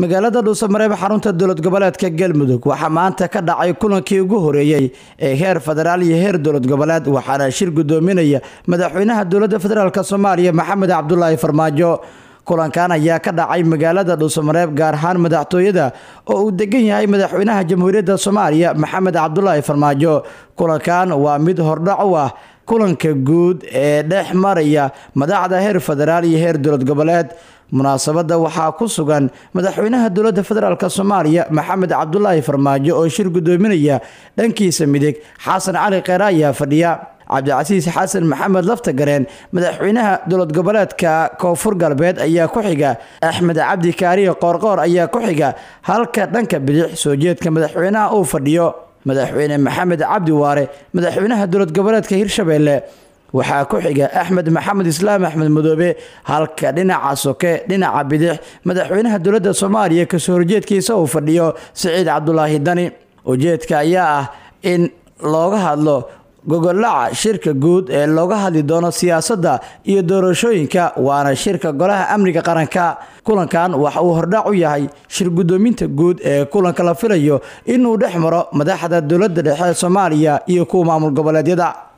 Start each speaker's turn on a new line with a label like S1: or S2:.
S1: magaalada dhuusamareeb xarunta dowlad goboleedka galmudug waxaa maanta ka dhacay kulankii ugu horeeyey ee heer federaal iyo heer dowlad goboleed waxaana shir gudoominaya madaxweynaha dowladda federaalka soomaaliya maxamed cabdulaahi farmaajo kulankan ayaa ka dhacay magaalada dhuusamareeb gaar ahaan madaxtooyada oo uu degan yahay madaxweynaha jamhuuriyadda soomaaliya maxamed cabdulaahi farmaajo kulankan waa mid hordhac u ah kulanka guud ee dhex maraya madaxda heer federaal iyo heer dowlad goboleed munaasabadda waxaa ku sugan madaxweynaha dowlada federaalk soomaaliya maxamed cabdulaahi farmaajo oo shir guddoominaya dhankiisa midig xasan cali kheere ayaa fadhiya cabdicasiis xasan maxamed lafta gareen madaxweynaha dowlad goboleedka koonfur galbeed ayaa ku xiga axmed cabdi kaariye qoorqoor ayaa ku xiga halka dhanka bidix soo jeedka madaxweynaha uu fadhiyo madaxweyne maxamed cabdi waare madaxweynaha dowlad goboleedka hirshabeelle waxaa ku xiga axmed maxamed islaam axmed madoobe halka dhinaca soke dhinaca bidix madaxweynaha dowladda soomaaliya kasoo horjeedkiisa uu fadhiyo saciid cabdulaahi dani ujeedka ayaa ah in looga hadlo gogolaca shirka guud ee looga hadli doono siyaasadda iyo doorashooyinka waana shirka golaha amniga qaranka kulankan waxa uu hordhaac u yahay shir gudoominta guud ee kulanka la filayo inuu dhex maro madaxda dowladda dhexe soomaaliya iyo kuwa maamul goboleedyada